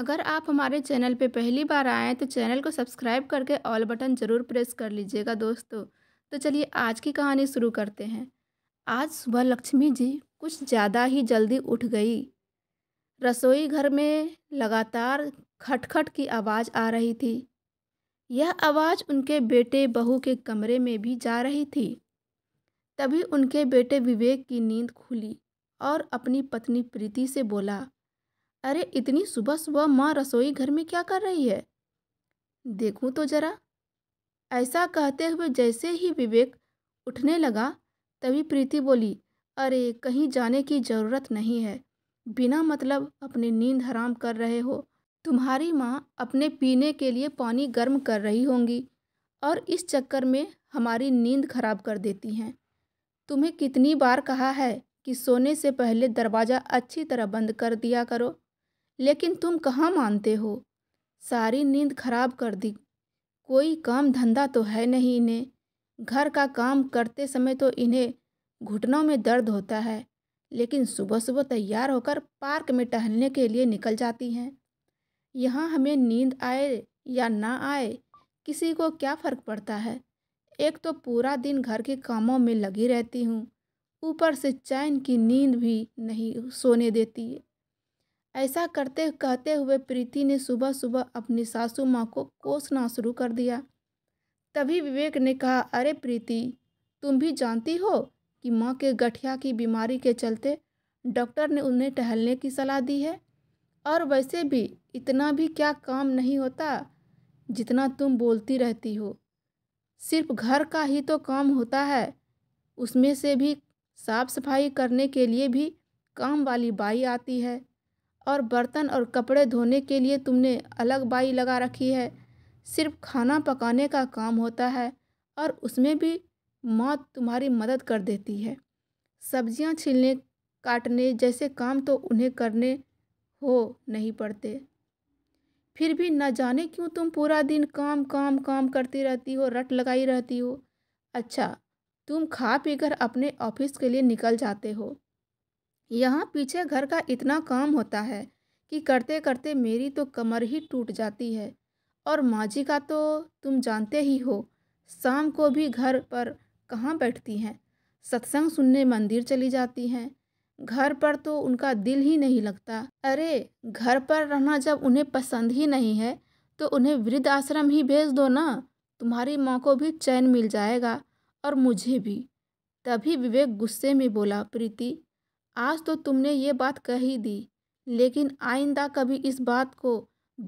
अगर आप हमारे चैनल पर पहली बार आएँ तो चैनल को सब्सक्राइब करके ऑल बटन ज़रूर प्रेस कर लीजिएगा दोस्तों तो चलिए आज की कहानी शुरू करते हैं आज सुबह लक्ष्मी जी कुछ ज़्यादा ही जल्दी उठ गई रसोई घर में लगातार खटखट की आवाज़ आ रही थी यह आवाज़ उनके बेटे बहू के कमरे में भी जा रही थी तभी उनके बेटे विवेक की नींद खुली और अपनी पत्नी प्रीति से बोला अरे इतनी सुबह सुबह माँ रसोई घर में क्या कर रही है देखूं तो जरा ऐसा कहते हुए जैसे ही विवेक उठने लगा तभी प्रीति बोली अरे कहीं जाने की ज़रूरत नहीं है बिना मतलब अपनी नींद हराम कर रहे हो तुम्हारी माँ अपने पीने के लिए पानी गर्म कर रही होंगी और इस चक्कर में हमारी नींद खराब कर देती हैं तुम्हें कितनी बार कहा है कि सोने से पहले दरवाज़ा अच्छी तरह बंद कर दिया करो लेकिन तुम कहाँ मानते हो सारी नींद खराब कर दी कोई काम धंधा तो है नहीं इन्हें घर का काम करते समय तो इन्हें घुटनों में दर्द होता है लेकिन सुबह सुबह तैयार होकर पार्क में टहलने के लिए निकल जाती हैं यहाँ हमें नींद आए या ना आए किसी को क्या फ़र्क पड़ता है एक तो पूरा दिन घर के कामों में लगी रहती हूँ ऊपर से चैन की नींद भी नहीं सोने देती है ऐसा करते कहते हुए प्रीति ने सुबह सुबह अपनी सासू माँ को कोसना शुरू कर दिया तभी विवेक ने कहा अरे प्रीति तुम भी जानती हो कि माँ के गठिया की बीमारी के चलते डॉक्टर ने उन्हें टहलने की सलाह दी है और वैसे भी इतना भी क्या काम नहीं होता जितना तुम बोलती रहती हो सिर्फ घर का ही तो काम होता है उसमें से भी साफ सफाई करने के लिए भी काम वाली बाई आती है और बर्तन और कपड़े धोने के लिए तुमने अलग बाई लगा रखी है सिर्फ खाना पकाने का काम होता है और उसमें भी माँ तुम्हारी मदद कर देती है सब्जियाँ छीलने काटने जैसे काम तो उन्हें करने हो नहीं पड़ते फिर भी न जाने क्यों तुम पूरा दिन काम काम काम करती रहती हो रट लगाई रहती हो अच्छा तुम खा पी कर अपने ऑफिस के लिए निकल जाते हो यहाँ पीछे घर का इतना काम होता है कि करते करते मेरी तो कमर ही टूट जाती है और माँ जी का तो तुम जानते ही हो शाम को भी घर पर कहाँ बैठती हैं सत्संग सुनने मंदिर चली जाती हैं घर पर तो उनका दिल ही नहीं लगता अरे घर पर रहना जब उन्हें पसंद ही नहीं है तो उन्हें वृद्ध आश्रम ही भेज दो ना तुम्हारी माँ को भी चैन मिल जाएगा और मुझे भी तभी विवेक गुस्से में बोला प्रीति आज तो तुमने ये बात कही दी लेकिन आइंदा कभी इस बात को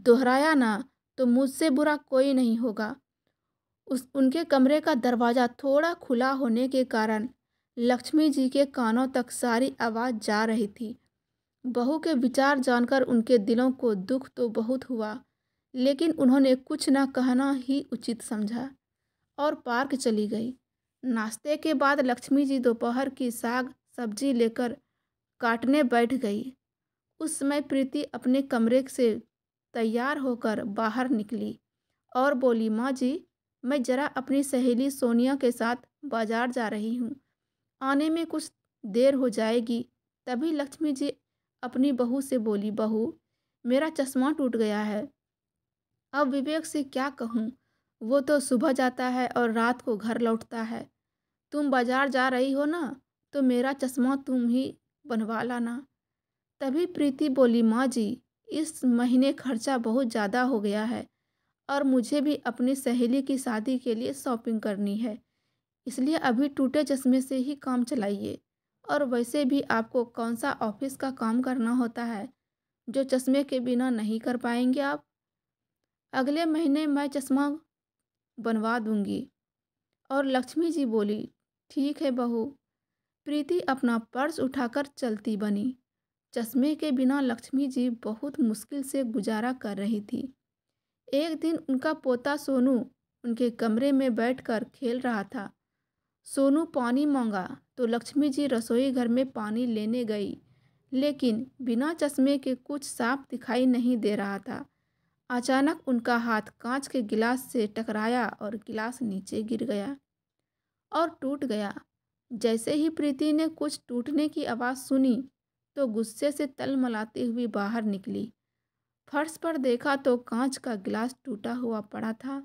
दोहराया ना तो मुझसे बुरा कोई नहीं होगा उस उनके कमरे का दरवाज़ा थोड़ा खुला होने के कारण लक्ष्मी जी के कानों तक सारी आवाज़ जा रही थी बहू के विचार जानकर उनके दिलों को दुख तो बहुत हुआ लेकिन उन्होंने कुछ ना कहना ही उचित समझा और पार्क चली गई नाश्ते के बाद लक्ष्मी जी दोपहर की साग सब्जी लेकर काटने बैठ गई उस समय प्रीति अपने कमरे से तैयार होकर बाहर निकली और बोली माँ जी मैं ज़रा अपनी सहेली सोनिया के साथ बाजार जा रही हूँ आने में कुछ देर हो जाएगी तभी लक्ष्मी जी अपनी बहू से बोली बहू मेरा चश्मा टूट गया है अब विवेक से क्या कहूँ वो तो सुबह जाता है और रात को घर लौटता है तुम बाजार जा रही हो ना तो मेरा चश्मा तुम ही बनवा लाना तभी प्रीति बोली माँ जी इस महीने खर्चा बहुत ज़्यादा हो गया है और मुझे भी अपनी सहेली की शादी के लिए शॉपिंग करनी है इसलिए अभी टूटे चश्मे से ही काम चलाइए और वैसे भी आपको कौन सा ऑफिस का काम करना होता है जो चश्मे के बिना नहीं कर पाएंगे आप अगले महीने मैं चश्मा बनवा दूंगी और लक्ष्मी जी बोली ठीक है बहू प्रीति अपना पर्स उठाकर चलती बनी चश्मे के बिना लक्ष्मी जी बहुत मुश्किल से गुजारा कर रही थी एक दिन उनका पोता सोनू उनके कमरे में बैठकर खेल रहा था सोनू पानी मांगा तो लक्ष्मी जी रसोई घर में पानी लेने गई लेकिन बिना चश्मे के कुछ साफ दिखाई नहीं दे रहा था अचानक उनका हाथ कांच के गिलास से टकराया और गिलास नीचे गिर गया और टूट गया जैसे ही प्रीति ने कुछ टूटने की आवाज़ सुनी तो गुस्से से तल मलाती हुई बाहर निकली फर्श पर देखा तो कांच का गिलास टूटा हुआ पड़ा था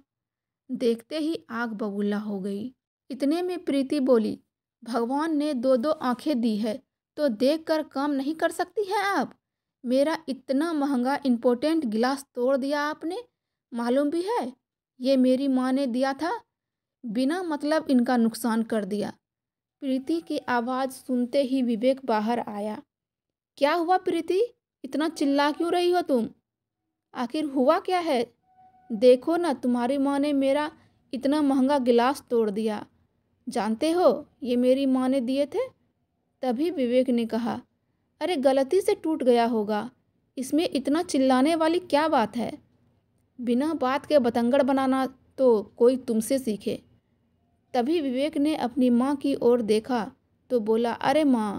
देखते ही आग बबूला हो गई इतने में प्रीति बोली भगवान ने दो दो आंखें दी है तो देख कर काम नहीं कर सकती हैं आप मेरा इतना महंगा इम्पोर्टेंट गिलास तोड़ दिया आपने मालूम भी है ये मेरी माँ ने दिया था बिना मतलब इनका नुकसान कर दिया प्रीति की आवाज़ सुनते ही विवेक बाहर आया क्या हुआ प्रीति इतना चिल्ला क्यों रही हो तुम आखिर हुआ क्या है देखो ना तुम्हारी माँ ने मेरा इतना महंगा गिलास तोड़ दिया जानते हो ये मेरी माँ ने दिए थे तभी विवेक ने कहा अरे गलती से टूट गया होगा इसमें इतना चिल्लाने वाली क्या बात है बिना बात के बतंगड़ बनाना तो कोई तुमसे सीखे तभी विवेक ने अपनी माँ की ओर देखा तो बोला अरे माँ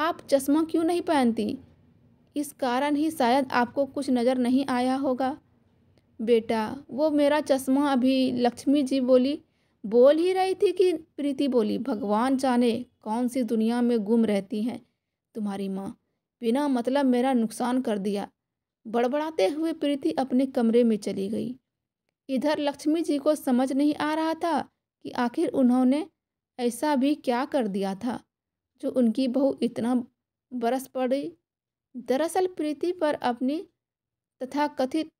आप चश्मा क्यों नहीं पहनती इस कारण ही शायद आपको कुछ नज़र नहीं आया होगा बेटा वो मेरा चश्मा अभी लक्ष्मी जी बोली बोल ही रही थी कि प्रीति बोली भगवान जाने कौन सी दुनिया में गुम रहती हैं तुम्हारी माँ बिना मतलब मेरा नुकसान कर दिया बड़बड़ाते हुए प्रीति अपने कमरे में चली गई इधर लक्ष्मी जी को समझ नहीं आ रहा था कि आखिर उन्होंने ऐसा भी क्या कर दिया था जो उनकी बहू इतना बरस पड़ी दरअसल प्रीति पर अपनी तथा कथित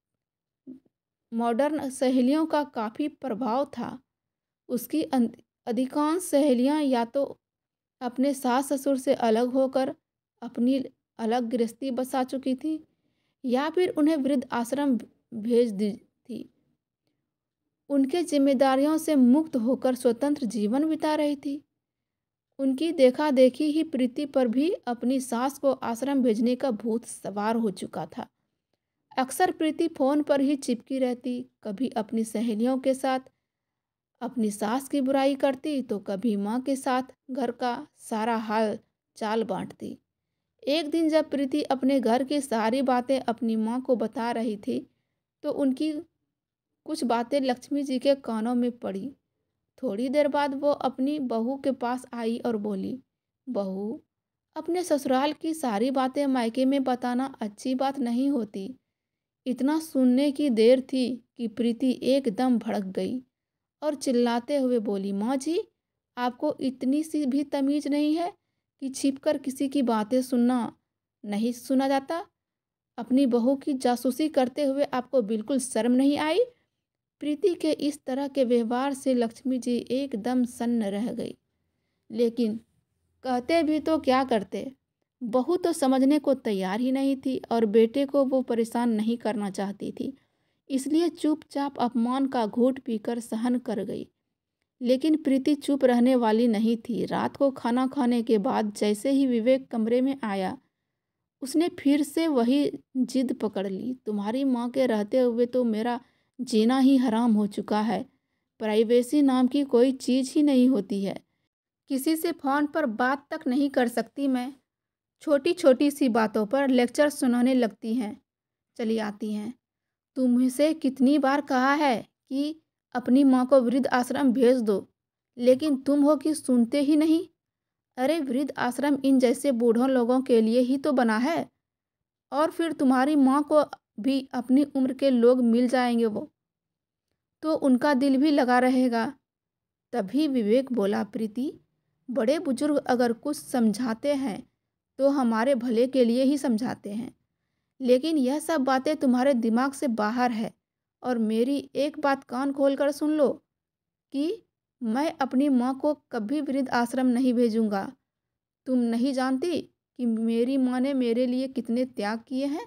मॉडर्न सहेलियों का काफ़ी प्रभाव था उसकी अं-, अधिकांश सहेलियां या तो अपने सास ससुर से अलग होकर अपनी अलग गृहस्थी बसा चुकी थी या फिर उन्हें वृद्ध आश्रम भेज दी थी उनके जिम्मेदारियों से मुक्त होकर स्वतंत्र जीवन बिता रही थी उनकी देखा देखी ही प्रीति पर भी अपनी सास को आश्रम भेजने का भूत सवार हो चुका था अक्सर प्रीति फोन पर ही चिपकी रहती कभी अपनी सहेलियों के साथ अपनी सास की बुराई करती तो कभी माँ के साथ घर का सारा हाल चाल बांटती एक दिन जब प्रीति अपने घर की सारी बातें अपनी माँ को बता रही थी तो उनकी कुछ बातें लक्ष्मी जी के कानों में पड़ी थोड़ी देर बाद वो अपनी बहू के पास आई और बोली बहू अपने ससुराल की सारी बातें मायके में बताना अच्छी बात नहीं होती इतना सुनने की देर थी कि प्रीति एकदम भड़क गई और चिल्लाते हुए बोली माँ जी आपको इतनी सी भी तमीज़ नहीं है कि छिप कर किसी की बातें सुनना नहीं सुना जाता अपनी बहू की जासूसी करते हुए आपको बिल्कुल शर्म नहीं आई प्रीति के इस तरह के व्यवहार से लक्ष्मी जी एकदम सन्न रह गई लेकिन कहते भी तो क्या करते बहू तो समझने को तैयार ही नहीं थी और बेटे को वो परेशान नहीं करना चाहती थी इसलिए चुपचाप अपमान का घूट पीकर सहन कर गई लेकिन प्रीति चुप रहने वाली नहीं थी रात को खाना खाने के बाद जैसे ही विवेक कमरे में आया उसने फिर से वही जिद पकड़ ली तुम्हारी माँ के रहते हुए तो मेरा जीना ही हराम हो चुका है प्राइवेसी नाम की कोई चीज़ ही नहीं होती है किसी से फ़ोन पर बात तक नहीं कर सकती मैं छोटी छोटी सी बातों पर लेक्चर सुनाने लगती हैं चली आती हैं तुमसे कितनी बार कहा है कि अपनी माँ को वृद्ध आश्रम भेज दो लेकिन तुम हो कि सुनते ही नहीं अरे वृद्ध आश्रम इन जैसे बूढ़ों लोगों के लिए ही तो बना है और फिर तुम्हारी माँ को भी अपनी उम्र के लोग मिल जाएंगे वो तो उनका दिल भी लगा रहेगा तभी विवेक बोला प्रीति बड़े बुजुर्ग अगर कुछ समझाते हैं तो हमारे भले के लिए ही समझाते हैं लेकिन यह सब बातें तुम्हारे दिमाग से बाहर है और मेरी एक बात कान खोल कर सुन लो कि मैं अपनी माँ को कभी वृद्ध आश्रम नहीं भेजूँगा तुम नहीं जानती कि मेरी माँ ने मेरे लिए कितने त्याग किए हैं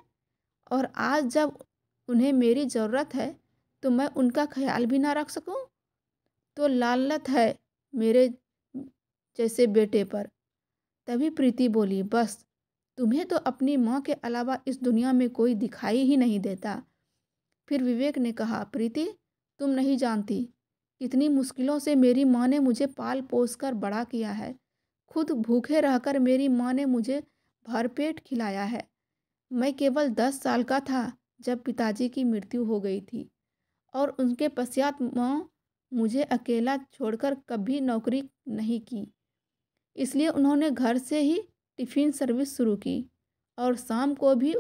और आज जब उन्हें मेरी ज़रूरत है तो मैं उनका ख्याल भी ना रख सकूं तो लालत है मेरे जैसे बेटे पर तभी प्रीति बोली बस तुम्हें तो अपनी माँ के अलावा इस दुनिया में कोई दिखाई ही नहीं देता फिर विवेक ने कहा प्रीति तुम नहीं जानती कितनी मुश्किलों से मेरी माँ ने मुझे पाल पोस कर बड़ा किया है खुद भूखे रहकर मेरी माँ ने मुझे भरपेट खिलाया है मैं केवल दस साल का था जब पिताजी की मृत्यु हो गई थी और उनके पश्चात माँ मुझे अकेला छोड़कर कभी नौकरी नहीं की इसलिए उन्होंने घर से ही टिफ़िन सर्विस शुरू की और शाम को भी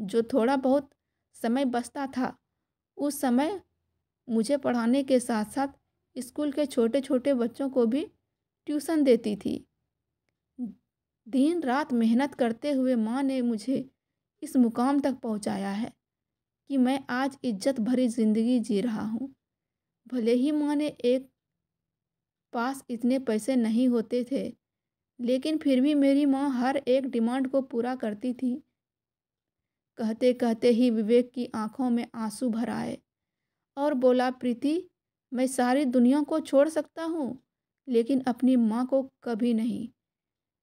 जो थोड़ा बहुत समय बचता था उस समय मुझे पढ़ाने के साथ साथ स्कूल के छोटे छोटे बच्चों को भी ट्यूशन देती थी दिन रात मेहनत करते हुए माँ ने मुझे इस मुकाम तक पहुँचाया है कि मैं आज इज्जत भरी ज़िंदगी जी रहा हूँ भले ही माँ ने एक पास इतने पैसे नहीं होते थे लेकिन फिर भी मेरी माँ हर एक डिमांड को पूरा करती थी कहते कहते ही विवेक की आंखों में आंसू भर आए और बोला प्रीति मैं सारी दुनिया को छोड़ सकता हूँ लेकिन अपनी माँ को कभी नहीं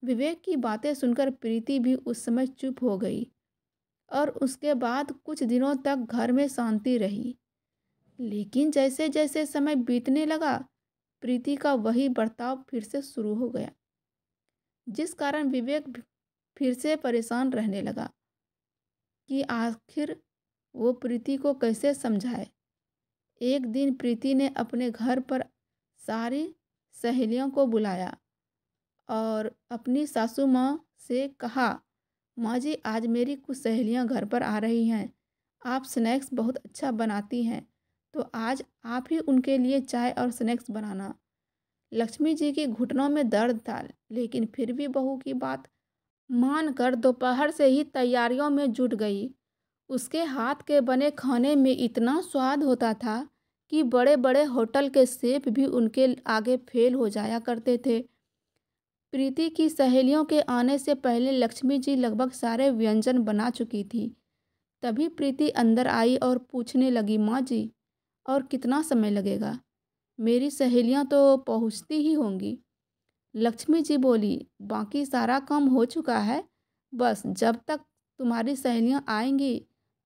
विवेक की बातें सुनकर प्रीति भी उस समय चुप हो गई और उसके बाद कुछ दिनों तक घर में शांति रही लेकिन जैसे जैसे समय बीतने लगा प्रीति का वही बर्ताव फिर से शुरू हो गया जिस कारण विवेक फिर से परेशान रहने लगा कि आखिर वो प्रीति को कैसे समझाए एक दिन प्रीति ने अपने घर पर सारी सहेलियों को बुलाया और अपनी सासू माँ से कहा माँ जी आज मेरी कुछ सहेलियाँ घर पर आ रही हैं आप स्नैक्स बहुत अच्छा बनाती हैं तो आज आप ही उनके लिए चाय और स्नैक्स बनाना लक्ष्मी जी के घुटनों में दर्द था लेकिन फिर भी बहू की बात मानकर दोपहर से ही तैयारियों में जुट गई उसके हाथ के बने खाने में इतना स्वाद होता था कि बड़े बड़े होटल के सेफ भी उनके आगे फेल हो जाया करते थे प्रीति की सहेलियों के आने से पहले लक्ष्मी जी लगभग सारे व्यंजन बना चुकी थी तभी प्रीति अंदर आई और पूछने लगी माँ जी और कितना समय लगेगा मेरी सहेलियाँ तो पहुँचती ही होंगी लक्ष्मी जी बोली बाकी सारा काम हो चुका है बस जब तक तुम्हारी सहेलियाँ आएंगी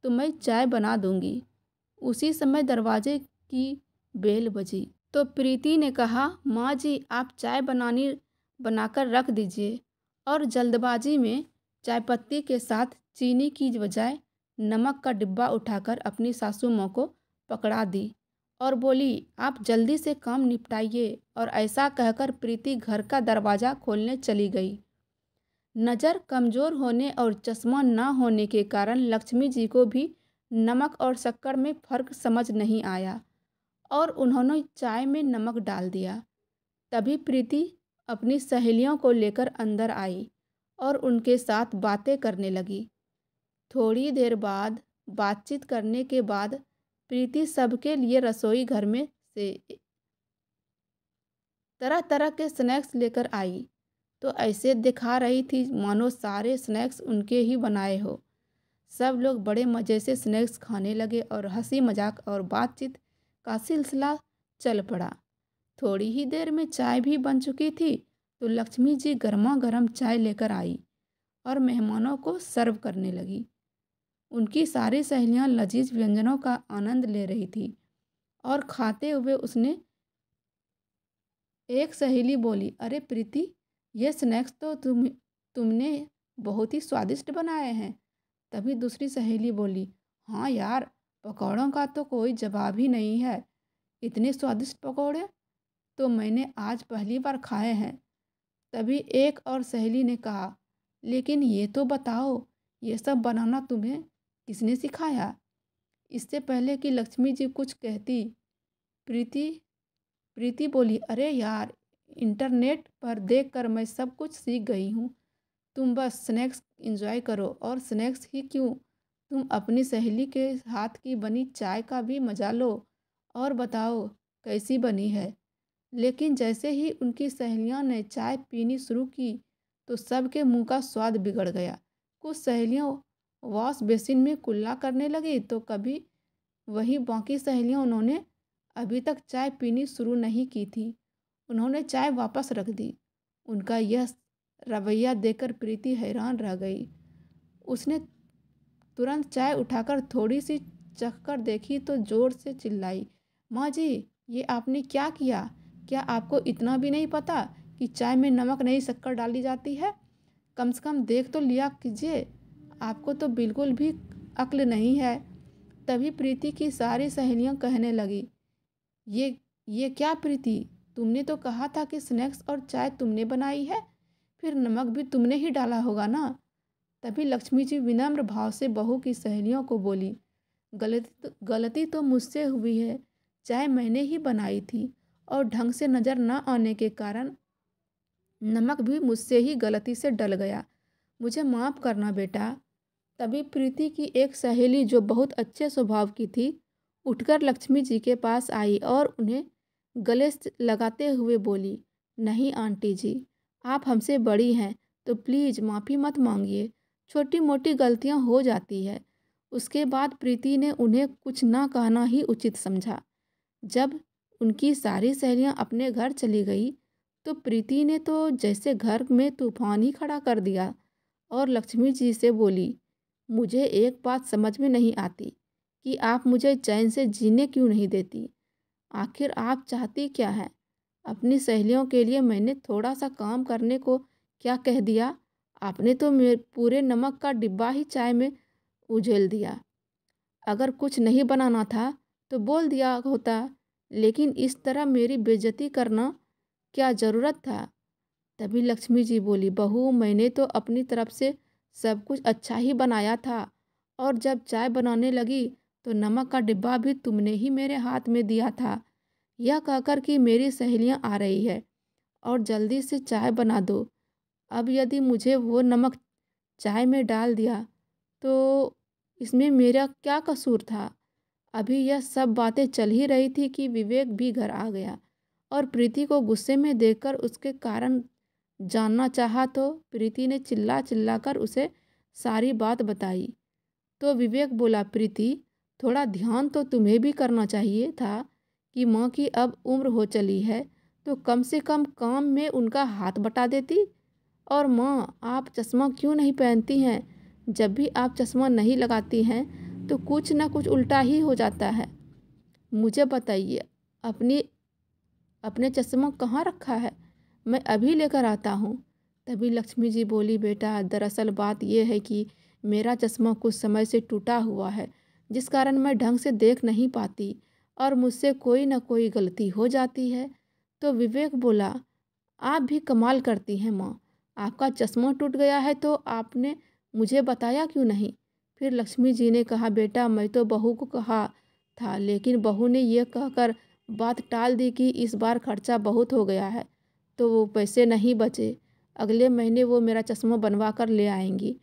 तो मैं चाय बना दूंगी उसी समय दरवाजे की बेल बजी तो प्रीति ने कहा माँ जी आप चाय बनानी बनाकर रख दीजिए और जल्दबाजी में चाय पत्ती के साथ चीनी की बजाय नमक का डिब्बा उठाकर अपनी सासू माँ को पकड़ा दी और बोली आप जल्दी से काम निपटाइए और ऐसा कहकर प्रीति घर का दरवाज़ा खोलने चली गई नज़र कमज़ोर होने और चश्मा न होने के कारण लक्ष्मी जी को भी नमक और शक्कर में फ़र्क समझ नहीं आया और उन्होंने चाय में नमक डाल दिया तभी प्रीति अपनी सहेलियों को लेकर अंदर आई और उनके साथ बातें करने लगी थोड़ी देर बाद बातचीत करने के बाद प्रीति सबके लिए रसोई घर में से तरह तरह के स्नैक्स लेकर आई तो ऐसे दिखा रही थी मानो सारे स्नैक्स उनके ही बनाए हो सब लोग बड़े मज़े से स्नैक्स खाने लगे और हंसी मजाक और बातचीत का सिलसिला चल पड़ा थोड़ी ही देर में चाय भी बन चुकी थी तो लक्ष्मी जी गर्मा गर्म चाय लेकर आई और मेहमानों को सर्व करने लगी उनकी सारी सहेलियां लजीज व्यंजनों का आनंद ले रही थी और खाते हुए उसने एक सहेली बोली अरे प्रीति ये स्नैक्स तो तुम तुमने बहुत ही स्वादिष्ट बनाए हैं तभी दूसरी सहेली बोली हाँ यार पकौड़ों का तो कोई जवाब ही नहीं है इतने स्वादिष्ट पकौड़े तो मैंने आज पहली बार खाए हैं तभी एक और सहेली ने कहा लेकिन ये तो बताओ ये सब बनाना तुम्हें किसने सिखाया इससे पहले कि लक्ष्मी जी कुछ कहती प्रीति प्रीति बोली अरे यार इंटरनेट पर देख कर मैं सब कुछ सीख गई हूँ तुम बस स्नैक्स इंजॉय करो और स्नैक्स ही क्यों तुम अपनी सहेली के हाथ की बनी चाय का भी मज़ा लो और बताओ कैसी बनी है लेकिन जैसे ही उनकी सहेलियों ने चाय पीनी शुरू की तो सबके मुंह का स्वाद बिगड़ गया कुछ सहेलियों वॉश बेसिन में कुल्ला करने लगी तो कभी वही बाकी सहेलियां उन्होंने अभी तक चाय पीनी शुरू नहीं की थी उन्होंने चाय वापस रख दी उनका यह रवैया देखकर प्रीति हैरान रह गई उसने तुरंत चाय उठाकर थोड़ी सी चखकर देखी तो ज़ोर से चिल्लाई माँ जी ये आपने क्या किया क्या आपको इतना भी नहीं पता कि चाय में नमक नहीं शक्कर डाली जाती है कम से कम देख तो लिया कीजिए आपको तो बिल्कुल भी अक्ल नहीं है तभी प्रीति की सारी सहेलियां कहने लगी ये ये क्या प्रीति तुमने तो कहा था कि स्नैक्स और चाय तुमने बनाई है फिर नमक भी तुमने ही डाला होगा ना तभी लक्ष्मी जी विनम्र भाव से बहू की सहेलियों को बोली गलती तो, गलती तो मुझसे हुई है चाय मैंने ही बनाई थी और ढंग से नज़र न आने के कारण नमक भी मुझसे ही गलती से डल गया मुझे माफ़ करना बेटा तभी प्रीति की एक सहेली जो बहुत अच्छे स्वभाव की थी उठकर लक्ष्मी जी के पास आई और उन्हें गले लगाते हुए बोली नहीं आंटी जी आप हमसे बड़ी हैं तो प्लीज़ माफ़ी मत मांगिए छोटी मोटी गलतियां हो जाती है उसके बाद प्रीति ने उन्हें कुछ ना कहना ही उचित समझा जब उनकी सारी सहेलियां अपने घर चली गई तो प्रीति ने तो जैसे घर में तूफान ही खड़ा कर दिया और लक्ष्मी जी से बोली मुझे एक बात समझ में नहीं आती कि आप मुझे चैन से जीने क्यों नहीं देती आखिर आप चाहती क्या है अपनी सहेलियों के लिए मैंने थोड़ा सा काम करने को क्या कह दिया आपने तो मेरे पूरे नमक का डिब्बा ही चाय में उझेल दिया अगर कुछ नहीं बनाना था तो बोल दिया होता लेकिन इस तरह मेरी बेजती करना क्या ज़रूरत था तभी लक्ष्मी जी बोली बहू मैंने तो अपनी तरफ से सब कुछ अच्छा ही बनाया था और जब चाय बनाने लगी तो नमक का डिब्बा भी तुमने ही मेरे हाथ में दिया था यह कहकर कि मेरी सहेलियां आ रही है और जल्दी से चाय बना दो अब यदि मुझे वो नमक चाय में डाल दिया तो इसमें मेरा क्या कसूर था अभी यह सब बातें चल ही रही थी कि विवेक भी घर आ गया और प्रीति को गुस्से में देखकर उसके कारण जानना चाहा तो प्रीति ने चिल्ला चिल्ला कर उसे सारी बात बताई तो विवेक बोला प्रीति थोड़ा ध्यान तो तुम्हें भी करना चाहिए था कि माँ की अब उम्र हो चली है तो कम से कम काम में उनका हाथ बटा देती और माँ आप चश्मा क्यों नहीं पहनती हैं जब भी आप चश्मा नहीं लगाती हैं तो कुछ ना कुछ उल्टा ही हो जाता है मुझे बताइए अपनी अपने चश्मा कहाँ रखा है मैं अभी लेकर आता हूँ तभी लक्ष्मी जी बोली बेटा दरअसल बात यह है कि मेरा चश्मा कुछ समय से टूटा हुआ है जिस कारण मैं ढंग से देख नहीं पाती और मुझसे कोई ना कोई गलती हो जाती है तो विवेक बोला आप भी कमाल करती हैं माँ आपका चश्मा टूट गया है तो आपने मुझे बताया क्यों नहीं फिर लक्ष्मी जी ने कहा बेटा मैं तो बहू को कहा था लेकिन बहू ने यह कहकर बात टाल दी कि इस बार खर्चा बहुत हो गया है तो वो पैसे नहीं बचे अगले महीने वो मेरा चश्मा बनवा कर ले आएंगी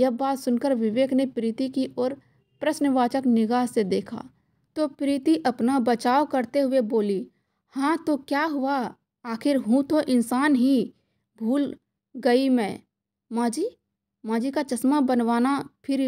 यह बात सुनकर विवेक ने प्रीति की ओर प्रश्नवाचक निगाह से देखा तो प्रीति अपना बचाव करते हुए बोली हाँ तो क्या हुआ आखिर हूँ तो इंसान ही भूल गई मैं माँ जी माँ जी का चश्मा बनवाना फिर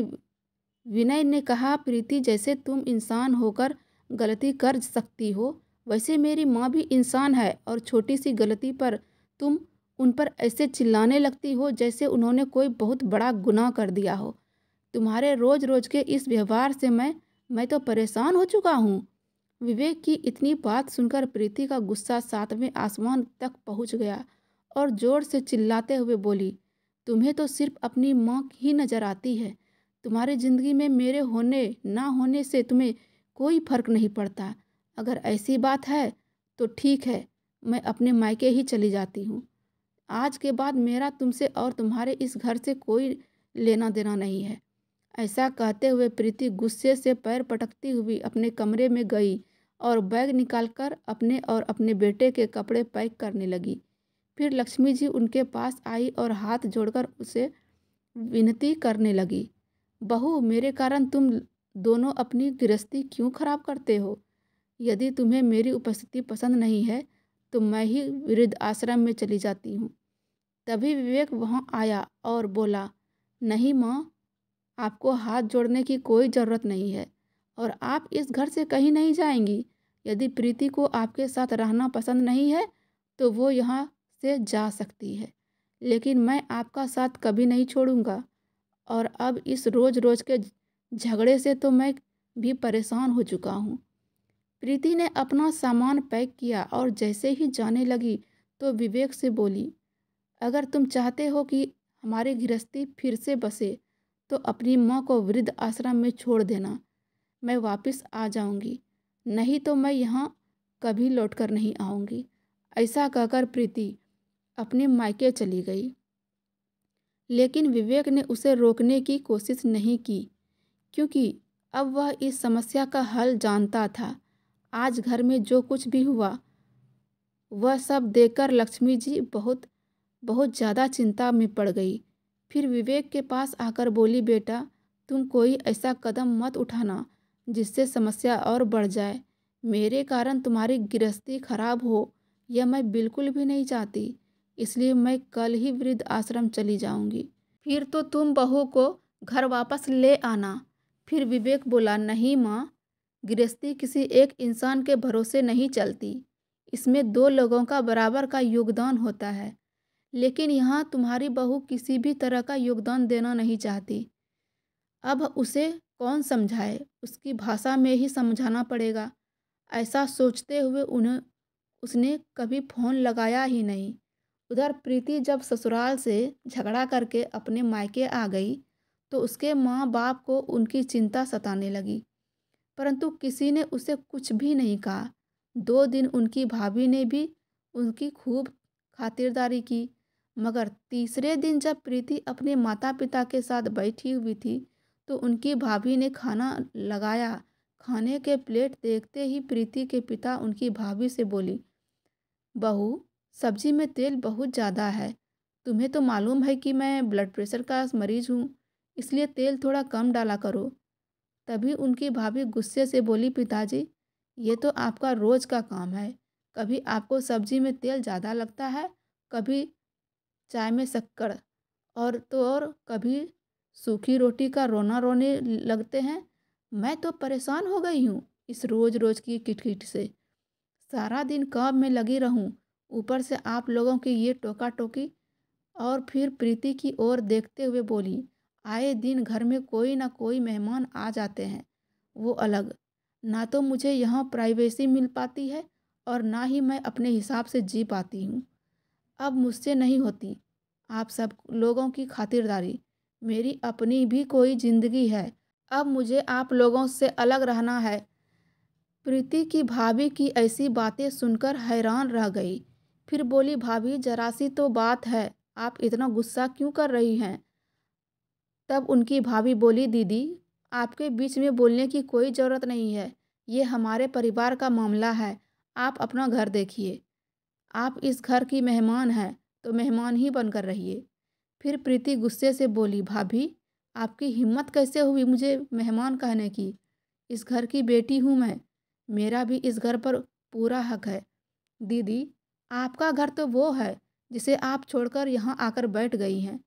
विनय ने कहा प्रीति जैसे तुम इंसान होकर गलती कर सकती हो वैसे मेरी माँ भी इंसान है और छोटी सी गलती पर तुम उन पर ऐसे चिल्लाने लगती हो जैसे उन्होंने कोई बहुत बड़ा गुनाह कर दिया हो तुम्हारे रोज़ रोज़ के इस व्यवहार से मैं मैं तो परेशान हो चुका हूँ विवेक की इतनी बात सुनकर प्रीति का गुस्सा सातवें आसमान तक पहुँच गया और ज़ोर से चिल्लाते हुए बोली तुम्हें तो सिर्फ अपनी माँ ही नज़र आती है तुम्हारी ज़िंदगी में मेरे होने ना होने से तुम्हें कोई फ़र्क नहीं पड़ता अगर ऐसी बात है तो ठीक है मैं अपने मायके ही चली जाती हूँ आज के बाद मेरा तुमसे और तुम्हारे इस घर से कोई लेना देना नहीं है ऐसा कहते हुए प्रीति गुस्से से पैर पटकती हुई अपने कमरे में गई और बैग निकालकर अपने और अपने बेटे के कपड़े पैक करने लगी फिर लक्ष्मी जी उनके पास आई और हाथ जोड़कर उसे विनती करने लगी बहू मेरे कारण तुम दोनों अपनी गृहस्थी क्यों खराब करते हो यदि तुम्हें मेरी उपस्थिति पसंद नहीं है तो मैं ही वृद्ध आश्रम में चली जाती हूँ तभी विवेक वहाँ आया और बोला नहीं माँ आपको हाथ जोड़ने की कोई ज़रूरत नहीं है और आप इस घर से कहीं नहीं जाएंगी यदि प्रीति को आपके साथ रहना पसंद नहीं है तो वो यहाँ से जा सकती है लेकिन मैं आपका साथ कभी नहीं छोड़ूंगा और अब इस रोज़ रोज़ के झगड़े से तो मैं भी परेशान हो चुका हूँ प्रीति ने अपना सामान पैक किया और जैसे ही जाने लगी तो विवेक से बोली अगर तुम चाहते हो कि हमारी गृहस्थी फिर से बसे तो अपनी माँ को वृद्ध आश्रम में छोड़ देना मैं वापस आ जाऊँगी नहीं तो मैं यहाँ कभी लौट कर नहीं आऊँगी ऐसा कहकर प्रीति अपने मायके चली गई लेकिन विवेक ने उसे रोकने की कोशिश नहीं की क्योंकि अब वह इस समस्या का हल जानता था आज घर में जो कुछ भी हुआ वह सब देखकर लक्ष्मी जी बहुत बहुत ज़्यादा चिंता में पड़ गई फिर विवेक के पास आकर बोली बेटा तुम कोई ऐसा कदम मत उठाना जिससे समस्या और बढ़ जाए मेरे कारण तुम्हारी गृहस्थी खराब हो यह मैं बिल्कुल भी नहीं चाहती इसलिए मैं कल ही वृद्ध आश्रम चली जाऊंगी फिर तो तुम बहू को घर वापस ले आना फिर विवेक बोला नहीं माँ गृहस्थी किसी एक इंसान के भरोसे नहीं चलती इसमें दो लोगों का बराबर का योगदान होता है लेकिन यहाँ तुम्हारी बहू किसी भी तरह का योगदान देना नहीं चाहती अब उसे कौन समझाए उसकी भाषा में ही समझाना पड़ेगा ऐसा सोचते हुए उन्हें उसने कभी फ़ोन लगाया ही नहीं उधर प्रीति जब ससुराल से झगड़ा करके अपने मायके आ गई तो उसके माँ बाप को उनकी चिंता सताने लगी परंतु किसी ने उसे कुछ भी नहीं कहा दो दिन उनकी भाभी ने भी उनकी खूब खातिरदारी की मगर तीसरे दिन जब प्रीति अपने माता पिता के साथ बैठी हुई थी तो उनकी भाभी ने खाना लगाया खाने के प्लेट देखते ही प्रीति के पिता उनकी भाभी से बोली बहू सब्जी में तेल बहुत ज़्यादा है तुम्हें तो मालूम है कि मैं ब्लड प्रेशर का मरीज़ हूँ इसलिए तेल थोड़ा कम डाला करो तभी उनकी भाभी गुस्से से बोली पिताजी ये तो आपका रोज़ का काम है कभी आपको सब्जी में तेल ज़्यादा लगता है कभी चाय में शक्कर और तो और कभी सूखी रोटी का रोना रोने लगते हैं मैं तो परेशान हो गई हूँ इस रोज़ रोज़ की किटकिट से सारा दिन काम में लगी रहूँ ऊपर से आप लोगों की ये टोका टोकी और फिर प्रीति की ओर देखते हुए बोली आए दिन घर में कोई ना कोई मेहमान आ जाते हैं वो अलग ना तो मुझे यहाँ प्राइवेसी मिल पाती है और ना ही मैं अपने हिसाब से जी पाती हूँ अब मुझसे नहीं होती आप सब लोगों की खातिरदारी मेरी अपनी भी कोई ज़िंदगी है अब मुझे आप लोगों से अलग रहना है प्रीति की भाभी की ऐसी बातें सुनकर हैरान रह गई फिर बोली भाभी जरा सी तो बात है आप इतना गुस्सा क्यों कर रही हैं तब उनकी भाभी बोली दीदी आपके बीच में बोलने की कोई ज़रूरत नहीं है ये हमारे परिवार का मामला है आप अपना घर देखिए आप इस घर की मेहमान हैं तो मेहमान ही बनकर रहिए फिर प्रीति गुस्से से बोली भाभी आपकी हिम्मत कैसे हुई मुझे मेहमान कहने की इस घर की बेटी हूँ मैं मेरा भी इस घर पर पूरा हक है दीदी आपका घर तो वो है जिसे आप छोड़कर यहाँ आकर बैठ गई हैं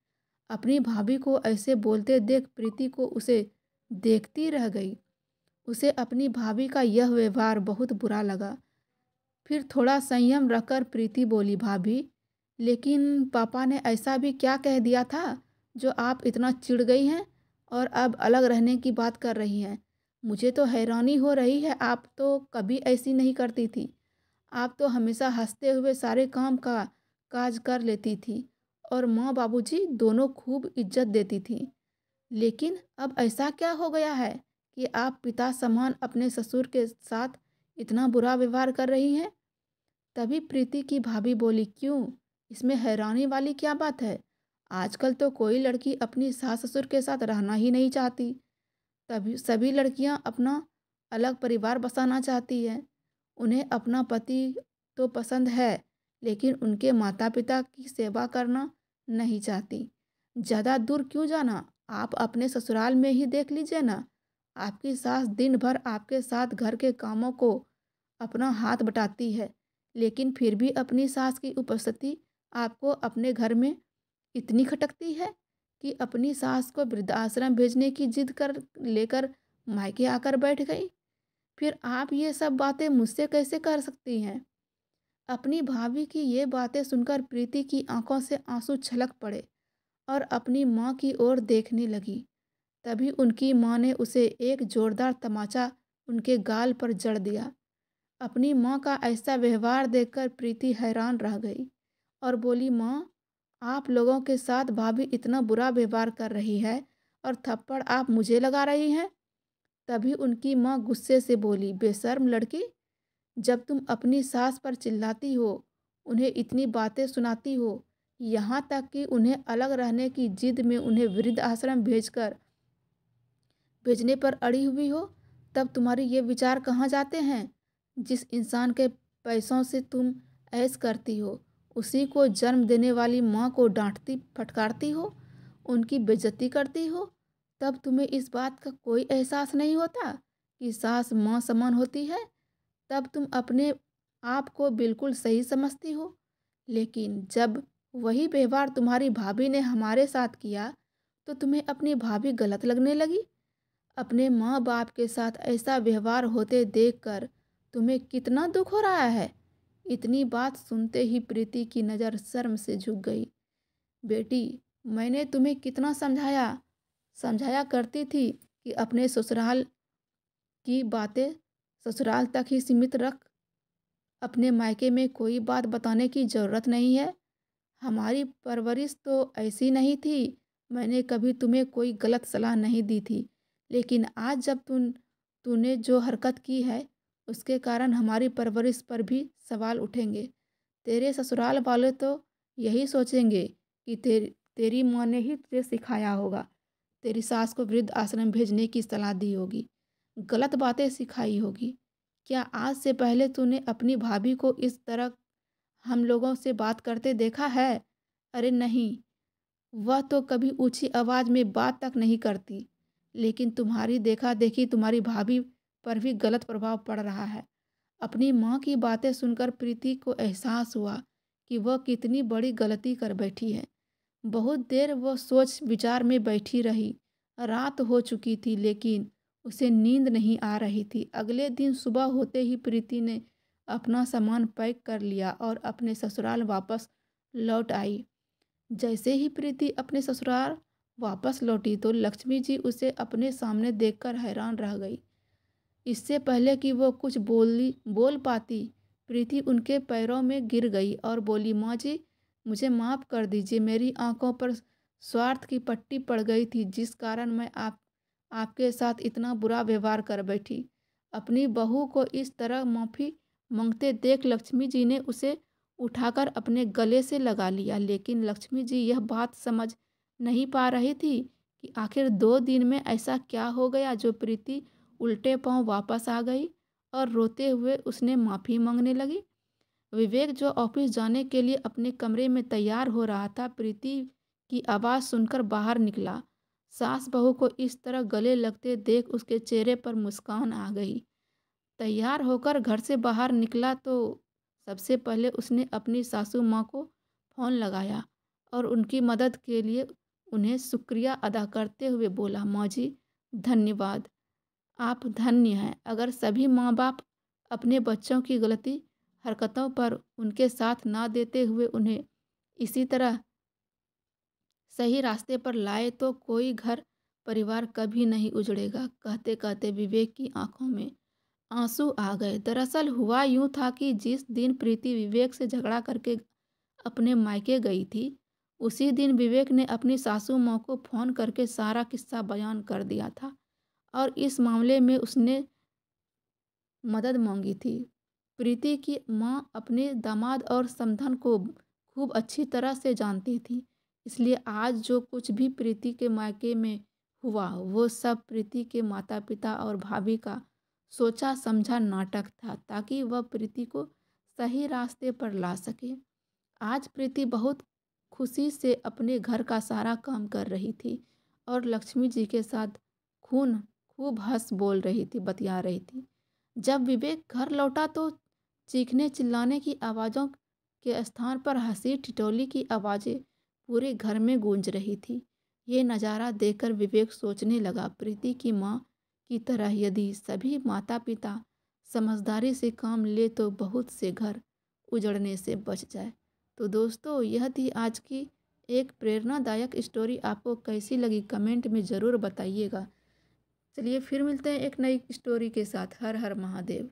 अपनी भाभी को ऐसे बोलते देख प्रीति को उसे देखती रह गई उसे अपनी भाभी का यह व्यवहार बहुत बुरा लगा फिर थोड़ा संयम रखकर प्रीति बोली भाभी लेकिन पापा ने ऐसा भी क्या कह दिया था जो आप इतना चिढ़ गई हैं और अब अलग रहने की बात कर रही हैं मुझे तो हैरानी हो रही है आप तो कभी ऐसी नहीं करती थी आप तो हमेशा हंसते हुए सारे काम का काज कर लेती थी और माँ बाबूजी दोनों खूब इज्जत देती थी लेकिन अब ऐसा क्या हो गया है कि आप पिता समान अपने ससुर के साथ इतना बुरा व्यवहार कर रही हैं तभी प्रीति की भाभी बोली क्यों इसमें हैरानी वाली क्या बात है आजकल तो कोई लड़की अपनी सास ससुर के साथ रहना ही नहीं चाहती तभी सभी लड़कियां अपना अलग परिवार बसाना चाहती है उन्हें अपना पति तो पसंद है लेकिन उनके माता पिता की सेवा करना नहीं चाहती ज़्यादा दूर क्यों जाना आप अपने ससुराल में ही देख लीजिए ना आपकी सास दिन भर आपके साथ घर के कामों को अपना हाथ बटाती है लेकिन फिर भी अपनी सास की उपस्थिति आपको अपने घर में इतनी खटकती है कि अपनी सास को वृद्धाश्रम भेजने की जिद कर लेकर मायके आकर बैठ गई फिर आप ये सब बातें मुझसे कैसे कर सकती हैं अपनी भाभी की ये बातें सुनकर प्रीति की आंखों से आंसू छलक पड़े और अपनी माँ की ओर देखने लगी तभी उनकी माँ ने उसे एक जोरदार तमाचा उनके गाल पर जड़ दिया अपनी माँ का ऐसा व्यवहार देखकर प्रीति हैरान रह गई और बोली माँ आप लोगों के साथ भाभी इतना बुरा व्यवहार कर रही है और थप्पड़ आप मुझे लगा रही हैं तभी उनकी माँ गुस्से से बोली बेशर्म लड़की जब तुम अपनी सास पर चिल्लाती हो उन्हें इतनी बातें सुनाती हो यहाँ तक कि उन्हें अलग रहने की जिद में उन्हें वृद्ध आश्रम भेजकर भेजने पर अड़ी हुई हो तब तुम्हारे ये विचार कहाँ जाते हैं जिस इंसान के पैसों से तुम ऐस करती हो उसी को जन्म देने वाली माँ को डांटती फटकारती हो उनकी बेजती करती हो तब तुम्हें इस बात का कोई एहसास नहीं होता कि सास माँ समान होती है तब तुम अपने आप को बिल्कुल सही समझती हो लेकिन जब वही व्यवहार तुम्हारी भाभी ने हमारे साथ किया तो तुम्हें अपनी भाभी गलत लगने लगी अपने माँ बाप के साथ ऐसा व्यवहार होते देखकर तुम्हें कितना दुख हो रहा है इतनी बात सुनते ही प्रीति की नज़र शर्म से झुक गई बेटी मैंने तुम्हें कितना समझाया समझाया करती थी कि अपने ससुराल की बातें ससुराल तक ही सीमित रख अपने मायके में कोई बात बताने की ज़रूरत नहीं है हमारी परवरिश तो ऐसी नहीं थी मैंने कभी तुम्हें कोई गलत सलाह नहीं दी थी लेकिन आज जब तुम तूने जो हरकत की है उसके कारण हमारी परवरिश पर भी सवाल उठेंगे तेरे ससुराल वाले तो यही सोचेंगे कि तेरी तेरी माँ ने ही तुझे सिखाया होगा तेरी सास को वृद्ध आश्रम भेजने की सलाह दी होगी गलत बातें सिखाई होगी क्या आज से पहले तूने अपनी भाभी को इस तरह हम लोगों से बात करते देखा है अरे नहीं वह तो कभी ऊंची आवाज़ में बात तक नहीं करती लेकिन तुम्हारी देखा देखी तुम्हारी भाभी पर भी गलत प्रभाव पड़ रहा है अपनी माँ की बातें सुनकर प्रीति को एहसास हुआ कि वह कितनी बड़ी गलती कर बैठी है बहुत देर वह सोच विचार में बैठी रही रात हो चुकी थी लेकिन उसे नींद नहीं आ रही थी अगले दिन सुबह होते ही प्रीति ने अपना सामान पैक कर लिया और अपने ससुराल वापस लौट आई जैसे ही प्रीति अपने ससुराल वापस लौटी तो लक्ष्मी जी उसे अपने सामने देखकर हैरान रह गई इससे पहले कि वो कुछ बोली बोल पाती प्रीति उनके पैरों में गिर गई और बोली माँ जी मुझे माफ़ कर दीजिए मेरी आंखों पर स्वार्थ की पट्टी पड़ गई थी जिस कारण मैं आप आपके साथ इतना बुरा व्यवहार कर बैठी अपनी बहू को इस तरह माफ़ी मांगते देख लक्ष्मी जी ने उसे उठाकर अपने गले से लगा लिया लेकिन लक्ष्मी जी यह बात समझ नहीं पा रही थी कि आखिर दो दिन में ऐसा क्या हो गया जो प्रीति उल्टे पांव वापस आ गई और रोते हुए उसने माफ़ी मांगने लगी विवेक जो ऑफिस जाने के लिए अपने कमरे में तैयार हो रहा था प्रीति की आवाज़ सुनकर बाहर निकला सास बहू को इस तरह गले लगते देख उसके चेहरे पर मुस्कान आ गई तैयार होकर घर से बाहर निकला तो सबसे पहले उसने अपनी सासू माँ को फ़ोन लगाया और उनकी मदद के लिए उन्हें शुक्रिया अदा करते हुए बोला जी धन्यवाद आप धन्य हैं अगर सभी माँ बाप अपने बच्चों की गलती हरकतों पर उनके साथ ना देते हुए उन्हें इसी तरह सही रास्ते पर लाए तो कोई घर परिवार कभी नहीं उजड़ेगा कहते कहते विवेक की आंखों में आंसू आ गए दरअसल हुआ यूं था कि जिस दिन प्रीति विवेक से झगड़ा करके अपने मायके गई थी उसी दिन विवेक ने अपनी सासू माँ को फ़ोन करके सारा किस्सा बयान कर दिया था और इस मामले में उसने मदद मांगी थी प्रीति की माँ अपने दामाद और समधन को खूब अच्छी तरह से जानती थी इसलिए आज जो कुछ भी प्रीति के मायके में हुआ वो सब प्रीति के माता पिता और भाभी का सोचा समझा नाटक था ताकि वह प्रीति को सही रास्ते पर ला सके आज प्रीति बहुत खुशी से अपने घर का सारा काम कर रही थी और लक्ष्मी जी के साथ खून खूब हंस बोल रही थी बतिया रही थी जब विवेक घर लौटा तो चीखने चिल्लाने की आवाज़ों के स्थान पर हंसी टिटोली की आवाज़ें पूरे घर में गूंज रही थी ये नज़ारा देखकर विवेक सोचने लगा प्रीति की माँ की तरह यदि सभी माता पिता समझदारी से काम ले तो बहुत से घर उजड़ने से बच जाए तो दोस्तों यह थी आज की एक प्रेरणादायक स्टोरी आपको कैसी लगी कमेंट में ज़रूर बताइएगा चलिए फिर मिलते हैं एक नई स्टोरी के साथ हर हर महादेव